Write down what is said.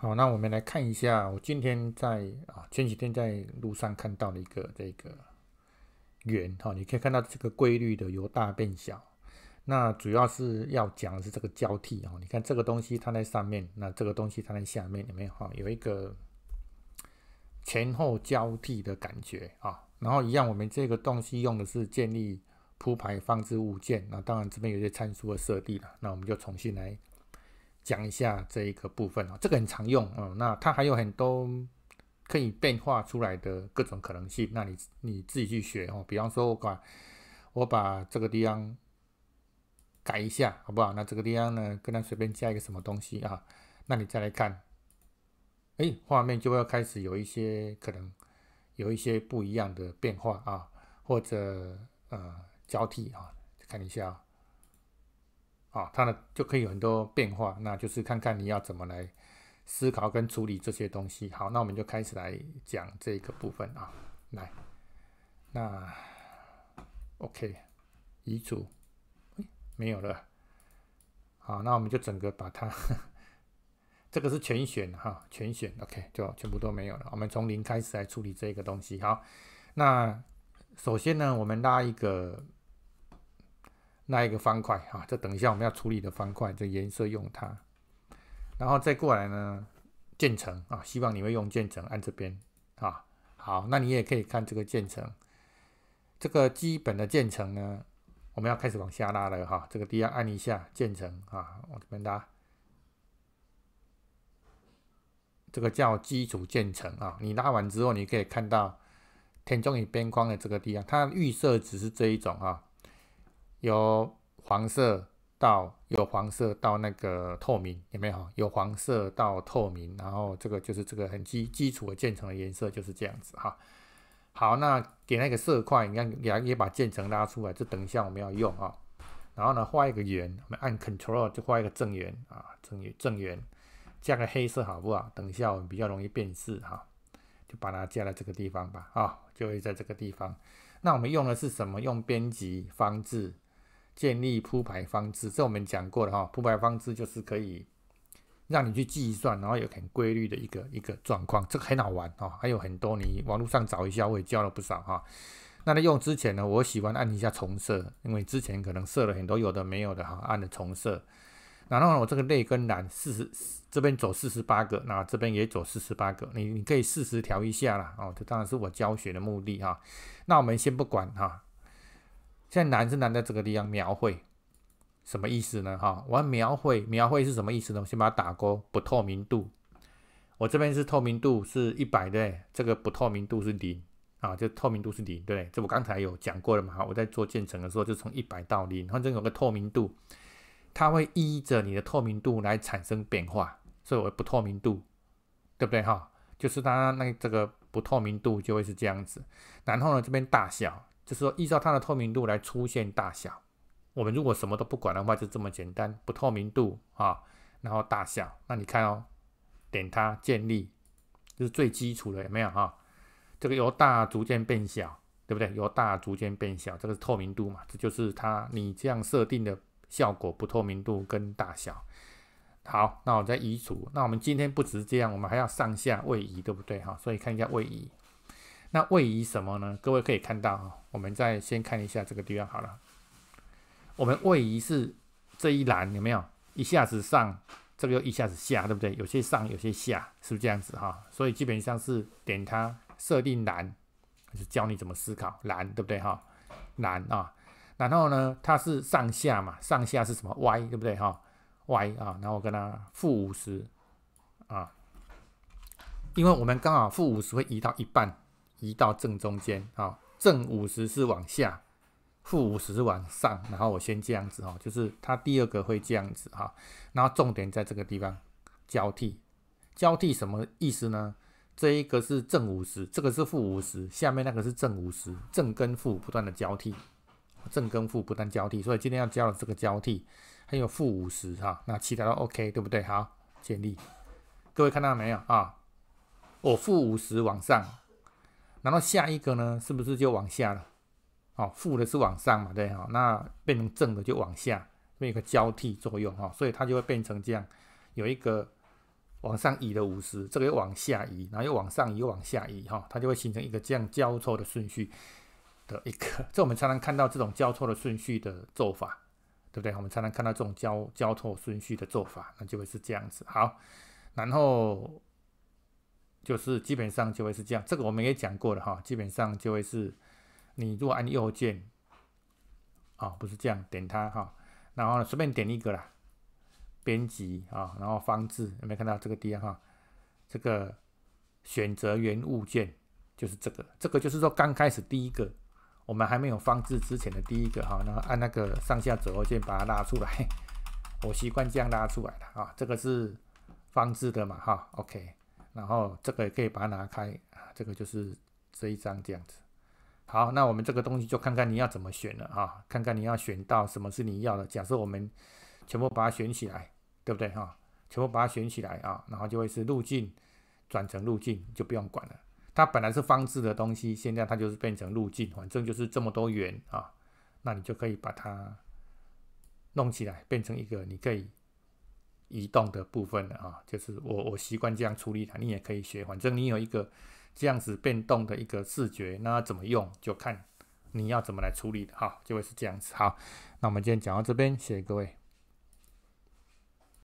好，那我们来看一下，我今天在啊前几天在路上看到了一个这个圆，哈，你可以看到这个规律的由大变小。那主要是要讲的是这个交替，哦，你看这个东西它在上面，那这个东西它在下面里面，哈，有一个前后交替的感觉啊。然后一样，我们这个东西用的是建立铺排放置物件，那当然这边有些参数的设定了，那我们就重新来。讲一下这一个部分哦，这个很常用哦。那它还有很多可以变化出来的各种可能性。那你你自己去学哦。比方说我把我把这个地方改一下，好不好？那这个地方呢，跟它随便加一个什么东西啊，那你再来看，哎，画面就要开始有一些可能有一些不一样的变化啊，或者呃交替啊，看一下。啊，它呢就可以有很多变化，那就是看看你要怎么来思考跟处理这些东西。好，那我们就开始来讲这个部分啊，来，那 OK，遗嘱，哎，没有了，好，那我们就整个把它，这个是全选哈，全选 OK，就全部都没有了。我们从零开始来处理这个东西。好，那首先呢，我们拉一个。那一个方块啊，这等一下我们要处理的方块，这颜色用它，然后再过来呢，建成啊，希望你会用建成，按这边啊，好，那你也可以看这个建成，这个基本的建成呢，我们要开始往下拉了哈，这个地方按一下建成啊，往这边拉，这个叫基础建成啊，你拉完之后你可以看到填充与边框的这个地方，它预设只是这一种啊。由黄色到有黄色到那个透明有没有？有黄色到透明，然后这个就是这个很基基础的渐层的颜色就是这样子哈。好，那给那个色块，你看也也把渐层拉出来，这等一下我们要用啊。然后呢，画一个圆，我们按 c t r l 就画一个正圆啊，正圆正圆，加个黑色好不好？等一下我们比较容易辨识哈，就把它加在这个地方吧啊，就会在这个地方。那我们用的是什么？用编辑方式。建立铺排方式，这我们讲过的哈。铺排方式就是可以让你去计算，然后有很规律的一个一个状况，这个很好玩哈。还有很多你网络上找一下，我也教了不少哈。那在用之前呢，我喜欢按一下重设，因为之前可能设了很多有的没有的哈，按了重设。然后我这个内跟栏四十这边走四十八个，那这边也走四十八个，你你可以适时调一下啦哦。这当然是我教学的目的哈。那我们先不管哈。现在难是难在这个地方，描绘什么意思呢？哈，我要描绘，描绘是什么意思呢？我先把它打勾，不透明度，我这边是透明度是一百对，这个不透明度是零啊，就透明度是零对，这我刚才有讲过了嘛？哈，我在做渐层的时候，就从一百到零，反正有个透明度，它会依着你的透明度来产生变化，所以我不透明度，对不对哈？就是它那这个不透明度就会是这样子，然后呢，这边大小。就是说，依照它的透明度来出现大小。我们如果什么都不管的话，就这么简单，不透明度啊，然后大小。那你看哦，点它建立，这是最基础的，有没有啊？这个由大逐渐变小，对不对？由大逐渐变小，这个透明度嘛，这就是它你这样设定的效果，不透明度跟大小。好，那我再移除。那我们今天不只这样，我们还要上下位移，对不对哈？所以看一下位移。那位移什么呢？各位可以看到啊，我们再先看一下这个地方好了。我们位移是这一栏有没有？一下子上，这个又一下子下，对不对？有些上，有些下，是不是这样子哈？所以基本上是点它设定栏，是教你怎么思考栏，对不对哈？栏啊，然后呢，它是上下嘛，上下是什么 Y，对不对哈？Y 啊，然后我跟它负五十啊，因为我们刚好负五十会移到一半。移到正中间，好，正五十是往下，负五十往上，然后我先这样子哈，就是它第二个会这样子哈，然后重点在这个地方，交替，交替什么意思呢？这一个是正五十，这个是负五十，下面那个是正五十，正跟负不断的交替，正跟负不断交替，所以今天要教的这个交替，还有负五十哈，那其他都 OK，对不对？好，建立，各位看到没有啊？我负五十往上。然后下一个呢，是不是就往下了？哦，负的是往上嘛，对不哈，那变成正的就往下，有一个交替作用，哈，所以它就会变成这样，有一个往上移的五十，这个又往下移，然后又往上移，又往下移，哈，它就会形成一个这样交错的顺序的一个。这我们才能看到这种交错的顺序的做法，对不对？我们才能看到这种交交错顺序的做法，那就会是这样子。好，然后。就是基本上就会是这样，这个我们也讲过了哈。基本上就会是，你如果按右键，啊，不是这样，点它哈，然后随便点一个啦，编辑啊，然后放置，有没有看到这个 D 哈？这个选择原物件就是这个，这个就是说刚开始第一个，我们还没有放置之前的第一个哈，然后按那个上下左右键把它拉出来，我习惯这样拉出来的啊，这个是放置的嘛哈，OK。然后这个也可以把它拿开，这个就是这一张这样子。好，那我们这个东西就看看你要怎么选了啊，看看你要选到什么是你要的。假设我们全部把它选起来，对不对哈？全部把它选起来啊，然后就会是路径转成路径，就不用管了。它本来是方字的东西，现在它就是变成路径，反正就是这么多圆啊，那你就可以把它弄起来，变成一个你可以。移动的部分的啊，就是我我习惯这样处理它，你也可以学，反正你有一个这样子变动的一个视觉，那怎么用就看你要怎么来处理的哈，就会是这样子。好，那我们今天讲到这边，谢谢各位。